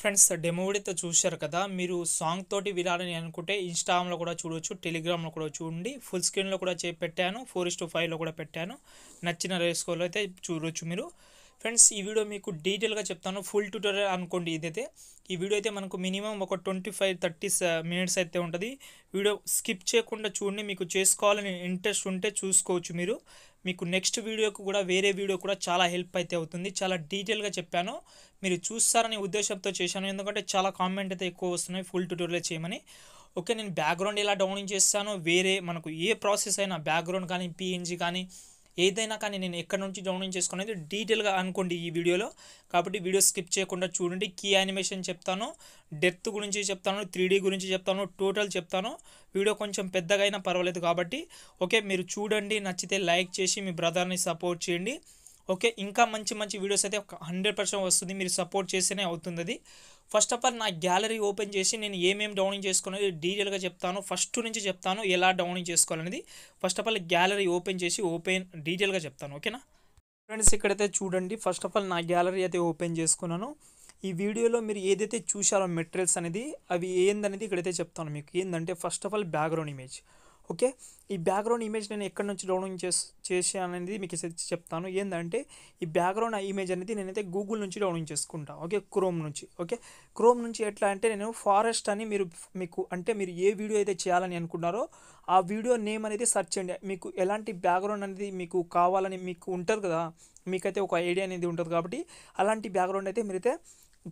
friends demo వీడితో చూశారు కదా మీరు సాంగ్ తోటి వినాలని అనుకుంటే ఇన్స్టాగ్రామ్లో కూడా చూడవచ్చు టెలిగ్రామ్లో కూడా చూడండి ఫుల్ స్క్రీన్లో కూడా చే పెట్టాను ఫోర్ ఇస్ టు ఫైవ్లో కూడా పెట్టాను నచ్చిన రేస్కోలో అయితే చూడవచ్చు మీరు ఫ్రెండ్స్ ఈ వీడియో మీకు డీటెయిల్గా చెప్తాను ఫుల్ ట్యూటోరియల్ అనుకోండి ఇదైతే ఈ వీడియో అయితే మనకు మినిమం ఒక ట్వంటీ ఫైవ్ థర్టీ మినిట్స్ అయితే ఉంటుంది వీడియో స్కిప్ చేయకుండా చూడండి మీకు చేసుకోవాలని ఇంట్రెస్ట్ ఉంటే చూసుకోవచ్చు మీరు మీకు నెక్స్ట్ వీడియోకు కూడా వేరే వీడియో కూడా చాలా హెల్ప్ అయితే అవుతుంది చాలా డీటెయిల్గా చెప్పాను మీరు చూస్తారనే ఉద్దేశంతో చేశాను ఎందుకంటే చాలా కామెంట్ అయితే ఎక్కువ వస్తున్నాయి ఫుల్ ట్యూటోరియల్ చేయమని ఓకే నేను బ్యాక్గ్రౌండ్ ఎలా డౌన్ చేస్తాను వేరే మనకు ఏ ప్రాసెస్ అయినా బ్యాక్గ్రౌండ్ కానీ పిఎన్జీ కానీ ఏదైనా కానీ నేను ఎక్కడ నుంచి డౌన్లోడ్ చేసుకునేది డీటెయిల్గా అనుకోండి ఈ వీడియోలో కాబట్టి వీడియో స్కిప్ చేయకుండా చూడండి కీ యానిమేషన్ చెప్తాను డెత్ గురించి చెప్తాను త్రీ గురించి చెప్తాను టోటల్ చెప్తాను వీడియో కొంచెం పెద్దగా అయినా పర్వాలేదు కాబట్టి ఓకే మీరు చూడండి నచ్చితే లైక్ చేసి మీ బ్రదర్ని సపోర్ట్ చేయండి ఓకే ఇంకా మంచి మంచి వీడియోస్ అయితే ఒక హండ్రెడ్ పర్సెంట్ వస్తుంది మీరు సపోర్ట్ చేస్తేనే అవుతుంది ఫస్ట్ ఆఫ్ ఆల్ నా గ్యాలరీ ఓపెన్ చేసి నేను ఏమేమి డౌనింగ్ చేసుకున్నది డీటెయిల్గా చెప్తాను ఫస్ట్ నుంచి చెప్తాను ఎలా డౌనింగ్ చేసుకోవాలనేది first of all gallery open చేసి ఓపెన్ డీటెయిల్గా చెప్తాను ఓకేనా ఫ్రెండ్స్ ఇక్కడైతే చూడండి ఫస్ట్ ఆఫ్ ఆల్ నా గ్యాలరీ అయితే ఓపెన్ చేసుకున్నాను ఈ వీడియోలో మీరు ఏదైతే చూశారో మెటీరియల్స్ అనేది అవి ఏందనేది ఇక్కడైతే చెప్తాను మీకు ఏంటంటే first of all background image okay ఈ బ్యాక్గ్రౌండ్ ఇమేజ్ నేను ఎక్కడి నుంచి డౌన్లోడ్ చేసి అనేది మీకు చెప్తాను ఏంటంటే ఈ బ్యాక్గ్రౌండ్ ఇమేజ్ అనేది నేనైతే గూగుల్ నుంచి డౌన్లోడ్ చేసుకుంటాను ఓకే క్రోమ్ నుంచి ఓకే క్రోమ్ నుంచి ఎట్లా అంటే నేను ఫారెస్ట్ అని మీరు మీకు అంటే మీరు ఏ వీడియో అయితే చేయాలని అనుకున్నారో ఆ వీడియో నేమ్ అనేది సెర్చ్ చేయండి మీకు ఎలాంటి బ్యాక్గ్రౌండ్ అనేది మీకు కావాలని మీకు ఉంటుంది కదా మీకైతే ఒక ఐడియా అనేది ఉంటుంది కాబట్టి అలాంటి బ్యాక్గ్రౌండ్ అయితే మీరైతే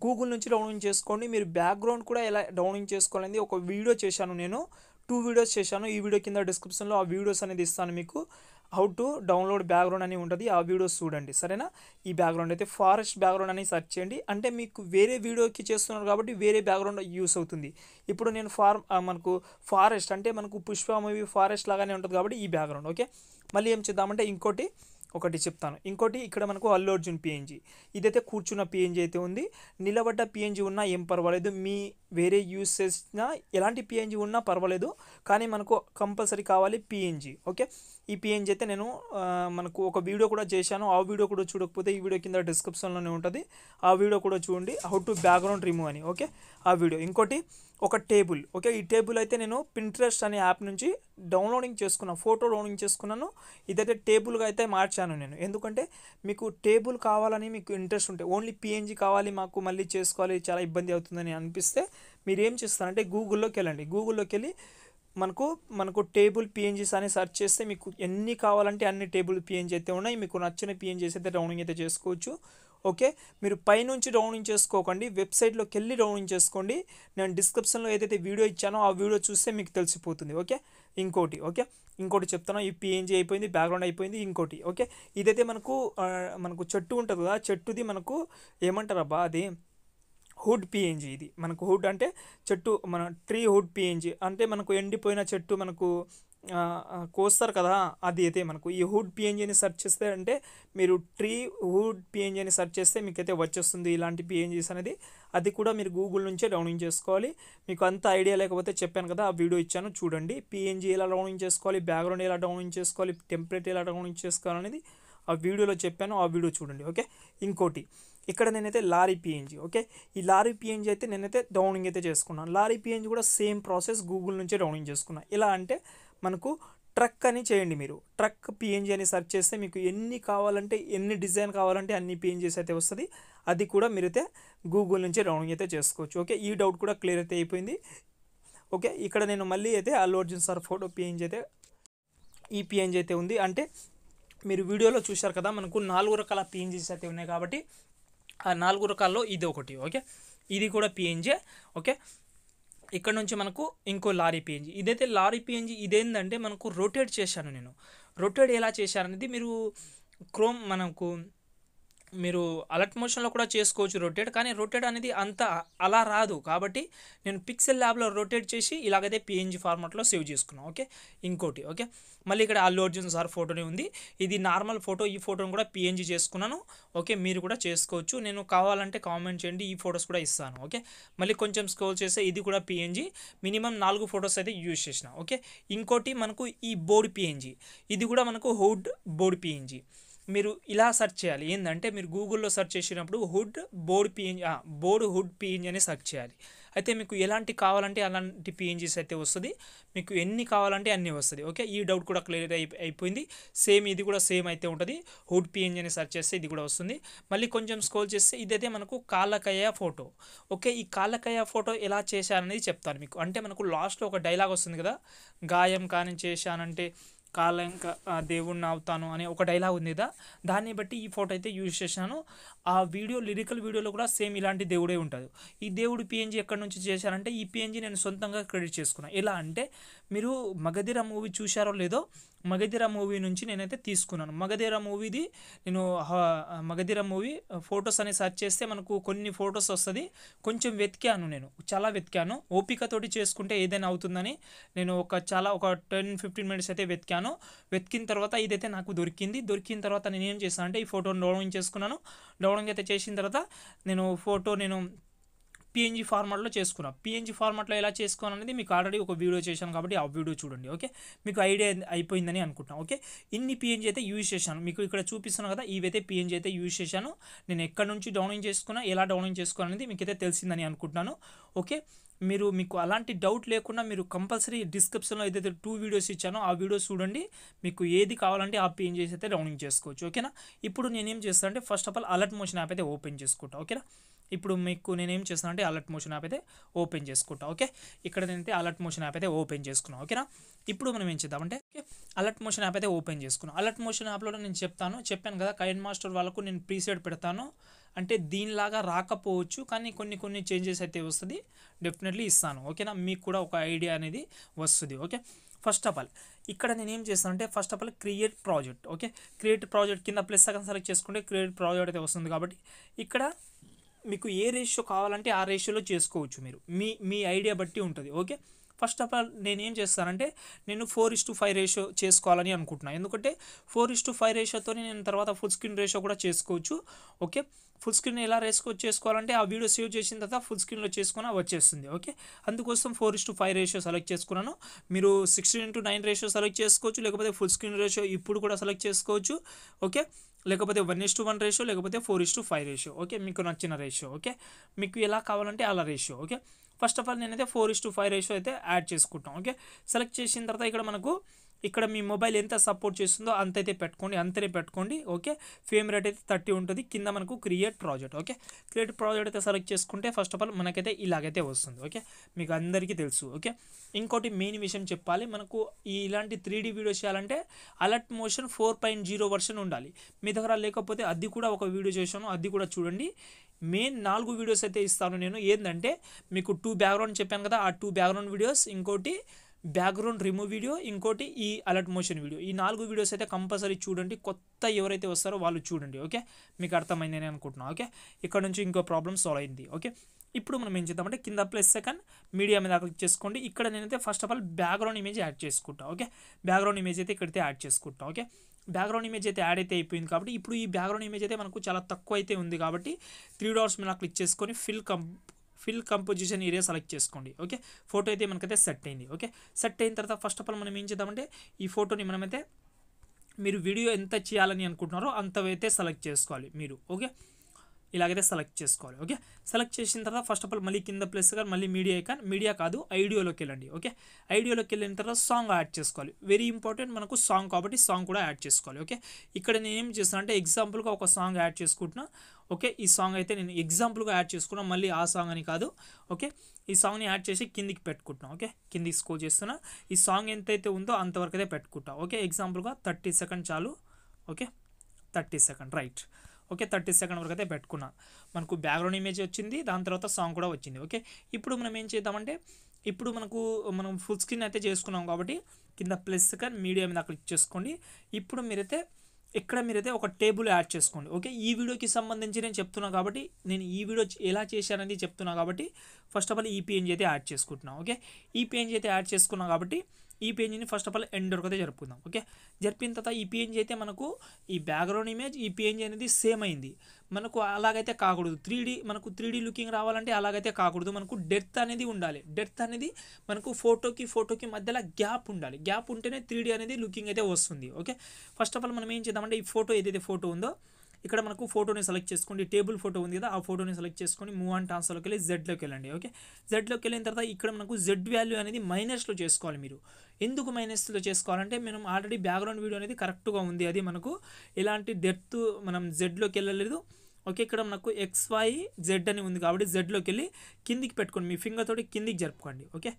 గూగుల్ నుంచి డౌన్లోడ్ చేసుకోండి మీరు బ్యాక్గ్రౌండ్ కూడా ఎలా డౌన్లోడ్ చేసుకోవాలనేది ఒక వీడియో చేశాను నేను టూ వీడియోస్ చేశాను ఈ వీడియో కింద డిస్క్రిప్షన్లో ఆ వీడియోస్ అనేది ఇస్తాను మీకు హౌ టు డౌన్లోడ్ బ్యాక్గ్రౌండ్ అని ఉంటుంది ఆ వీడియోస్ చూడండి సరేనా ఈ బ్యాక్గ్రౌండ్ అయితే ఫారెస్ట్ బ్యాక్గ్రౌండ్ అని సెర్చ్ చేయండి అంటే మీకు వేరే వీడియోకి చేస్తున్నారు కాబట్టి వేరే బ్యాక్గ్రౌండ్ యూస్ అవుతుంది ఇప్పుడు నేను ఫార్ మనకు ఫారెస్ట్ అంటే మనకు పుష్ప మూవీ ఫారెస్ట్ లాగానే ఉంటుంది కాబట్టి ఈ బ్యాక్గ్రౌండ్ ఓకే మళ్ళీ ఏం చేద్దామంటే ఇంకోటి ఒకటి చెప్తాను ఇంకోటి ఇక్కడ మనకు అల్లు అర్జున్ ఇదైతే కూర్చున్న పిఎన్జి అయితే ఉంది నిలబడ్డ పిఎన్జి ఉన్నా ఏం పర్వాలేదు మీ వేరే యూస్ చేసిన ఎలాంటి పిఎన్జి ఉన్నా పర్వాలేదు కానీ మనకు కంపల్సరీ కావాలి పిఎన్జి ఓకే ఈ పిఎన్జీ అయితే నేను మనకు ఒక వీడియో కూడా చేశాను ఆ వీడియో కూడా చూడకపోతే ఈ వీడియో కింద డిస్క్రిప్షన్లోనే ఉంటుంది ఆ వీడియో కూడా చూడండి హౌ టు బ్యాక్గ్రౌండ్ రిమూవ్ అని ఓకే ఆ వీడియో ఇంకోటి ఒక టేబుల్ ఓకే ఈ టేబుల్ అయితే నేను పింట్రెస్ట్ అనే యాప్ నుంచి డౌన్లోడింగ్ చేసుకున్నాను ఫోటో డౌన్లోడింగ్ చేసుకున్నాను ఇదైతే టేబుల్గా అయితే మార్చాను నేను ఎందుకంటే మీకు టేబుల్ కావాలని మీకు ఇంట్రెస్ట్ ఉంటే ఓన్లీ పిఎన్జీ కావాలి మాకు మళ్ళీ చేసుకోవాలి చాలా ఇబ్బంది అవుతుందని అనిపిస్తే మీరు ఏం చేస్తారంటే గూగుల్లోకి వెళ్ళండి గూగుల్లోకి వెళ్ళి మనకు మనకు టేబుల్ పిఎన్జీస్ అని సెర్చ్ చేస్తే మీకు ఎన్ని కావాలంటే అన్ని టేబుల్ పిఎన్జీ అయితే ఉన్నాయి మీకు నచ్చిన పిఎన్జీస్ అయితే డౌనింగ్ అయితే చేసుకోవచ్చు ఓకే మీరు పైనుంచి డౌన్లోడ్ చేసుకోకండి వెబ్సైట్లోకి వెళ్ళి డౌన్లోడ్ చేసుకోండి నేను డిస్క్రిప్షన్లో ఏదైతే వీడియో ఇచ్చానో ఆ వీడియో చూస్తే మీకు తెలిసిపోతుంది ఓకే ఇంకోటి ఓకే ఇంకోటి చెప్తాను ఈ పిఎన్జీ అయిపోయింది బ్యాక్గ్రౌండ్ అయిపోయింది ఇంకోటి ఓకే ఇదైతే మనకు మనకు చెట్టు ఉంటుంది కదా చెట్టుది మనకు ఏమంటారబ్బా అది హుడ్ పిఎన్జీ ఇది మనకు హుడ్ అంటే చెట్టు మన ట్రీ హుడ్ పిఎన్జీ అంటే మనకు ఎండిపోయిన చెట్టు మనకు కోస్తారు కదా అది అయితే మనకు ఈ హుడ్ పిఎన్జీని సెర్చ్ చేస్తే అంటే మీరు ట్రీ హుడ్ పిఎన్జీని సెర్చ్ చేస్తే మీకైతే వచ్చేస్తుంది ఇలాంటి పిఎన్జీస్ అనేది అది కూడా మీరు గూగుల్ నుంచే డౌన్లోడ్ చేసుకోవాలి మీకు అంత ఐడియా లేకపోతే చెప్పాను కదా ఆ వీడియో ఇచ్చాను చూడండి పిఎన్జీ ఎలా డౌన్లోడ్ చేసుకోవాలి బ్యాక్గ్రౌండ్ ఎలా డౌన్లోడ్ చేసుకోవాలి టెంప్లెట్ ఎలా డౌన్లోడ్ చేసుకోవాలి అనేది ఆ వీడియోలో చెప్పాను ఆ వీడియో చూడండి ఓకే ఇంకోటి ఇక్కడ నేనైతే లారీ పిఎన్జీ ఓకే ఈ లారీ పిఎన్జీ అయితే నేనైతే డౌనింగ్ అయితే చేసుకున్నాను లారీ పిఎన్జీ కూడా సేమ్ ప్రాసెస్ గూగుల్ నుంచే డౌనింగ్ చేసుకున్నాను ఎలా అంటే మనకు ట్రక్ అని చేయండి మీరు ట్రక్ పిఎన్జీ అని సెర్చ్ చేస్తే మీకు ఎన్ని కావాలంటే ఎన్ని డిజైన్ కావాలంటే అన్ని పిఎన్జీస్ అయితే వస్తుంది అది కూడా మీరైతే గూగుల్ నుంచి డౌనింగ్ అయితే చేసుకోవచ్చు ఓకే ఈ డౌట్ కూడా క్లియర్ అయితే అయిపోయింది ఓకే ఇక్కడ నేను మళ్ళీ అయితే Allu Arjun sir photo PNG అయితే ఈ పిఎన్జీ అయితే ఉంది అంటే మీరు వీడియోలో చూశారు కదా మనకు నాలుగు రకాల పిఎన్జీస్ అయితే ఉన్నాయి కాబట్టి ఆ నాలుగు రకాల్లో ఇది ఒకటి ఓకే ఇది కూడా పిఎన్జే ఓకే ఇక్కడ నుంచి మనకు ఇంకో లారీ పిఎన్జీ ఇదైతే లారీ పిఎన్జీ ఇదేందంటే మనకు రొటేట్ చేశాను నేను రొటేట్ ఎలా చేశాననేది మీరు క్రోమ్ మనకు మీరు అలర్ట్ మోషన్లో కూడా చేసుకోవచ్చు రొటేట్ కానీ రొటేట్ అనేది అంత అలా రాదు కాబట్టి నేను పిక్సెల్ ల్యాబ్లో రొటేట్ చేసి ఇలాగైతే పిఎన్జి ఫార్మాట్లో సేవ్ చేసుకున్నాను ఓకే ఇంకోటి ఓకే మళ్ళీ ఇక్కడ అల్లు అర్జున్ సార్ ఫోటోనే ఉంది ఇది నార్మల్ ఫోటో ఈ ఫోటోని కూడా పిఎన్జి చేసుకున్నాను ఓకే మీరు కూడా చేసుకోవచ్చు నేను కావాలంటే కామెంట్ చేయండి ఈ ఫొటోస్ కూడా ఇస్తాను ఓకే మళ్ళీ కొంచెం స్క్రోల్ చేస్తే ఇది కూడా పిఎన్జి మినిమం నాలుగు ఫొటోస్ అయితే యూజ్ చేసిన ఓకే ఇంకోటి మనకు ఈ బోర్డు పిఎన్జి ఇది కూడా మనకు హౌడ్ బోర్డ్ పిఎన్జి మీరు ఇలా సెర్చ్ చేయాలి ఏంటంటే మీరు గూగుల్లో సెర్చ్ చేసినప్పుడు hood board PNG board hood PNG అని సెర్చ్ చేయాలి అయితే మీకు ఎలాంటి కావాలంటే అలాంటి పిఎన్జీస్ అయితే వస్తుంది మీకు ఎన్ని కావాలంటే అన్నీ వస్తుంది ఓకే ఈ డౌట్ కూడా క్లియర్ అయి అయిపోయింది సేమ్ ఇది కూడా సేమ్ అయితే ఉంటుంది హుడ్ పిఎన్జి అని సెర్చ్ చేస్తే ఇది కూడా వస్తుంది మళ్ళీ కొంచెం స్కోల్ చేస్తే ఇదైతే మనకు కాళ్ళకయ్య ఫోటో ఓకే ఈ కాళ్ళకయ్య ఫోటో ఎలా చేశారనేది చెప్తాను మీకు అంటే మనకు లాస్ట్లో ఒక డైలాగ్ వస్తుంది కదా గాయం కానీ చేశానంటే కాలం దేవుణ్ణి అవుతాను అని ఒక డైలాగ్ ఉంది కదా దాన్ని బట్టి ఈ ఫోటో అయితే యూజ్ చేశాను ఆ వీడియో లిరికల్ వీడియోలో కూడా సేమ్ ఇలాంటి దేవుడే ఉంటుంది ఈ దేవుడు పిఎన్జీ ఎక్కడి నుంచి చేశారంటే ఈ పిఎన్జీ నేను సొంతంగా క్రెడిట్ చేసుకున్నాను ఎలా అంటే మీరు మగధీర మూవీ చూశారో లేదో మగధీర మూవీ నుంచి నేనైతే తీసుకున్నాను మగధీర మూవీది నేను మగధీర మూవీ ఫొటోస్ అని సెర్చ్ చేస్తే మనకు కొన్ని ఫొటోస్ వస్తుంది కొంచెం వెతికాను నేను చాలా వెతికాను ఓపికతోటి చేసుకుంటే ఏదైనా అవుతుందని నేను ఒక చాలా ఒక టెన్ ఫిఫ్టీన్ మినిట్స్ అయితే వెతికాను వెతికిన తర్వాత ఇదైతే నాకు దొరికింది దొరికిన తర్వాత నేను ఏం చేశాను అంటే ఈ ఫోటోను డౌన్లోడ్ చేసుకున్నాను డౌన్లోడ్ అయితే చేసిన తర్వాత నేను ఫోటో నేను పిఎన్జీ ఫార్మాట్లో చేసుకున్నా పిఎన్జీ ఫార్మాట్లో ఎలా చేసుకోవాలనేది అనేది మీకు ఆల్రెడీ ఒక వీడియో చేశాను కాబట్టి ఆ వీడియో చూడండి ఓకే మీకు ఐడియా అయిపోయిందని అనుకుంటున్నాను ఓకే ఇన్ని పిఎన్జీ అయితే యూజ్ చేశాను మీకు ఇక్కడ చూపిస్తున్నాను కదా ఇవైతే పిఎన్జీ అయితే యూజ్ చేశాను నేను ఎక్కడి నుంచి డౌన్లోడ్ చేసుకున్నా ఎలా డౌన్లోడ్ చేసుకోవాలనేది మీకైతే తెలిసిందని అనుకుంటున్నాను ఓకే మీరు మీకు అలాంటి డౌట్ లేకుండా మీరు కంపల్సరీ డిస్క్రిప్షన్లో ఏదైతే టూ వీడియోస్ ఇచ్చానో ఆ వీడియోస్ చూడండి మీకు ఏది కావాలంటే ఆ పెయిన్ చేసి అయితే రౌండింగ్ చేసుకోవచ్చు ఓకేనా ఇప్పుడు నేనేం చేస్తాను అంటే first of all alert motion app అయితే ఓపెన్ చేసుకుంటా ఓకేనా ఇప్పుడు మీకు నేనేం చేస్తాను అంటే అలర్ట్ మోషన్ యాప్ అయితే ఓపెన్ చేసుకుంటా ఓకే ఇక్కడ నేనైతే అలర్ట్ మోషన్ యాప్ అయితే ఓపెన్ చేసుకున్నాను ఓకేనా ఇప్పుడు మనం ఏం చేద్దామంటే అలర్ట్ మోషన్ యాప్ అయితే ఓపెన్ చేసుకున్నాను అలర్ట్ మోషన్ యాప్లో నేను చెప్తాను చెప్పాను కదా కైన్ మాస్టర్ వాళ్ళకు నేను ప్రీసెడ్ పెడతాను అంటే దీనిలాగా రాకపోవచ్చు కానీ కొన్ని కొన్ని చేంజెస్ అయితే వస్తుంది డెఫినెట్లీ ఇస్తాను ఓకేనా మీకు కూడా ఒక ఐడియా అనేది వస్తుంది ఓకే ఫస్ట్ ఆఫ్ ఆల్ ఇక్కడ నేను ఏం అంటే first of all create project okay create project కింద ప్లస్ సగం సెలెక్ట్ చేసుకుంటే క్రియేట్ ప్రాజెక్ట్ అయితే వస్తుంది కాబట్టి ఇక్కడ మీకు ఏ రేషియో కావాలంటే ఆ రేషియోలో చేసుకోవచ్చు మీరు మీ మీ ఐడియా బట్టి ఉంటుంది ఓకే ఫస్ట్ ఆఫ్ ఆల్ నేనేం చేస్తానంటే నేను four is to five ratio చేసుకోవాలని అనుకుంటున్నాను ఎందుకంటే ఫోర్ ఇస్ టు ఫైవ్ రేషియోతో నేను తర్వాత ఫుల్ స్క్రీన్ రేషియో కూడా చేసుకోవచ్చు ఓకే ఫుల్ స్క్రీన్ ఎలా రేసుకో చేసుకోవాలంటే ఆ వీడియో సేవ్ చేసిన తర్వాత ఫుల్ స్క్రీన్లో చేసుకుని వచ్చేస్తుంది ఓకే అందుకోసం four is to five ratio select చేసుకున్నాను మీరు sixteen into nine ratio select చేసుకోవచ్చు లేకపోతే ఫుల్ స్క్రీన్ రేషియో ఇప్పుడు కూడా సెలెక్ట్ చేసుకోవచ్చు ఓకే లేకపోతే one is to one ratio లేకపోతే four is to five ratio okay మీకు నచ్చిన రేషియో ఓకే మీకు ఎలా కావాలంటే అలా ratio okay first of all నేనైతే four is to five ratio అయితే యాడ్ చేసుకుంటాం ఓకే సెలెక్ట్ చేసిన తర్వాత ఇక్కడ మనకు ఇక్కడ మీ మొబైల్ ఎంత సపోర్ట్ చేస్తుందో అంతైతే పెట్టుకోండి అంతనే పెట్టుకోండి ఓకే ఫేమ్ రేట్ అయితే థర్టీ ఉంటుంది కింద మనకు create project okay create project అయితే సెలెక్ట్ చేసుకుంటే ఫస్ట్ ఆఫ్ ఆల్ మనకైతే ఇలాగైతే వస్తుంది ఓకే మీకు అందరికీ తెలుసు ఓకే ఇంకోటి మెయిన్ విషయం చెప్పాలి మనకు ఇలాంటి త్రీ వీడియోస్ చేయాలంటే alert motion four point zero version ఉండాలి మీ దగ్గర లేకపోతే అది కూడా ఒక వీడియో చేశాను అది కూడా చూడండి మెయిన్ నాలుగు వీడియోస్ అయితే ఇస్తాను నేను ఏంటంటే మీకు టూ బ్యాక్గ్రౌండ్ చెప్పాను కదా ఆ టూ బ్యాక్గ్రౌండ్ వీడియోస్ ఇంకోటి బ్యాక్గ్రౌండ్ రిమూవ్ వీడియో ఇంకోటి ఈ అలర్ట్ మోషన్ వీడియో ఈ నాలుగు వీడియోస్ అయితే కంపల్సరీ చూడండి కొత్త ఎవరైతే వస్తారో వాళ్ళు చూడండి ఓకే మీకు అర్థమైందని అనుకుంటున్నాను ఓకే ఇక్కడ నుంచి ఇంకో ప్రాబ్లం సాల్వ్ అయింది ఓకే ఇప్పుడు మనం ఏం చేద్దామంటే కింద ప్లస్ సెకండ్ మీడియా మీద క్లిక్ చేసుకోండి ఇక్కడ నేనైతే first of all background image add చేసుకుంటా ఓకే బ్యాక్గ్రౌండ్ ఇమేజ్ అయితే ఇక్కడైతే యాడ్ చేసుకుంటా ఓకే బ్యాక్గ్రౌండ్ ఇమేజ్ అయితే యాడ్ అయితే అయిపోయింది కాబట్టి ఇప్పుడు ఈ బ్యాక్గ్రౌండ్ ఇమేజ్ అయితే మనకు చాలా తక్కువ అయితే ఉంది కాబట్టి త్రీ డాట్స్ మీద క్లిక్ చేసుకొని ఫిల్ కం ఫిల్ కంపోజిషన్ ఏరియా సెలెక్ట్ చేసుకోండి ఓకే ఫోటో అయితే మనకైతే సెట్ అయింది ఓకే సెట్ అయిన తర్వాత ఫస్ట్ ఆఫ్ ఆల్ మనం ఏం చేద్దామంటే ఈ ఫోటోని మనమైతే మీరు వీడియో ఎంత చేయాలని అనుకుంటున్నారో అంతవైతే సెలెక్ట్ చేసుకోవాలి మీరు ఓకే ఇలాగైతే సెలెక్ట్ చేసుకోవాలి ఓకే సెలెక్ట్ చేసిన తర్వాత ఫస్ట్ ఆఫ్ ఆల్ మళ్ళీ కింద ప్లస్ కానీ మళ్ళీ మీడియా ఐకాన్ మీడియా కాదు ఐడియోలోకి వెళ్ళండి ఓకే ఐడియోలోకి వెళ్ళిన తర్వాత సాంగ్ యాడ్ చేసుకోవాలి వెరీ ఇంపార్టెంట్ మనకు సాంగ్ కాబట్టి సాంగ్ కూడా యాడ్ చేసుకోవాలి ఓకే ఇక్కడ నేను ఏం చేస్తున్నాను అంటే ఎగ్జాంపుల్గా ఒక సాంగ్ యాడ్ చేసుకుంటున్నా ఓకే ఈ సాంగ్ అయితే నేను ఎగ్జాంపుల్గా యాడ్ చేసుకున్నా మళ్ళీ ఆ సాంగ్ అని కాదు ఓకే ఈ సాంగ్ని యాడ్ చేసి కిందికి పెట్టుకుంటున్నాను ఓకే కిందికి స్కోర్ చేస్తున్నా ఈ సాంగ్ ఎంతైతే ఉందో అంతవరకు అయితే పెట్టుకుంటాను ఓకే ఎగ్జాంపుల్గా థర్టీ సెకండ్ చాలు okay thirty second right okay thirty second వరకు అయితే పెట్టుకున్నా మనకు బ్యాక్గ్రౌండ్ ఇమేజ్ వచ్చింది దాని తర్వాత సాంగ్ కూడా వచ్చింది ఓకే ఇప్పుడు మనం ఏం చేద్దామంటే ఇప్పుడు మనకు మనం ఫుల్ స్క్రీన్ అయితే చేసుకున్నాం కాబట్టి కింద ప్లస్ కానీ మీడియా మీద అక్కడ ఇచ్చేసుకోండి ఇప్పుడు మీరైతే ఇక్కడ మీరైతే ఒక టేబుల్ యాడ్ చేసుకోండి ఓకే ఈ వీడియోకి సంబంధించి నేను చెప్తున్నా కాబట్టి నేను ఈ వీడియో ఎలా చేశానని చెప్తున్నా కాబట్టి ఫస్ట్ ఆఫ్ ఆల్ ఈ పేజ్ అయితే యాడ్ చేసుకుంటున్నాను ఓకే ఈ పేజ్ అయితే యాడ్ చేసుకున్నాను కాబట్టి ఈ పేజీని ఫస్ట్ ఆఫ్ ఆల్ ఎండ్ వరకు అయితే జరుపుకుందాం ఓకే జరిపిన తర్వాత ఈ పేజీ అయితే మనకు ఈ బ్యాక్గ్రౌండ్ ఇమేజ్ ఈ పేజీ అనేది సేమ్ అయింది మనకు అలాగైతే కాకూడదు త్రీ మనకు త్రీ లుకింగ్ రావాలంటే అలాగైతే కాకూడదు మనకు డెత్ అనేది ఉండాలి డెత్ అనేది మనకు ఫోటోకి ఫోటోకి మధ్యలో గ్యాప్ ఉండాలి గ్యాప్ ఉంటేనే త్రీ అనేది లుకింగ్ అయితే వస్తుంది ఓకే ఫస్ట్ ఆఫ్ ఆల్ మనం ఏం చేద్దామంటే ఈ ఫోటో ఏదైతే ఫోటో ఉందో ఇక్కడ మనకు ఫోటోని సెలెక్ట్ చేసుకోండి టేబుల్ ఫోటో ఉంది కదా ఆ ఫోటోని సెలెక్ట్ చేసుకొని మూవ్ అండ్ ట్రాన్స్ఫర్లోకి వెళ్ళి జెడ్లోకి వెళ్ళండి ఓకే జెడ్లోకి వెళ్ళిన తర్వాత ఇక్కడ మనకు జెడ్ వాల్యూ అనేది మైనస్లో చేసుకోవాలి మీరు ఎందుకు మైనస్లో చేసుకోవాలంటే మనం ఆల్రెడీ బ్యాక్గ్రౌండ్ వీడియో అనేది కరెక్ట్గా ఉంది అది మనకు ఎలాంటి డెప్త్ మనం జెడ్లోకి వెళ్ళలేదు ఓకే ఇక్కడ మనకు ఎక్స్ వై జెడ్ అని ఉంది కాబట్టి జెడ్లోకి వెళ్ళి కిందికి పెట్టుకోండి మీ ఫింగర్ తోటి కిందికి జరుపుకోండి ఓకే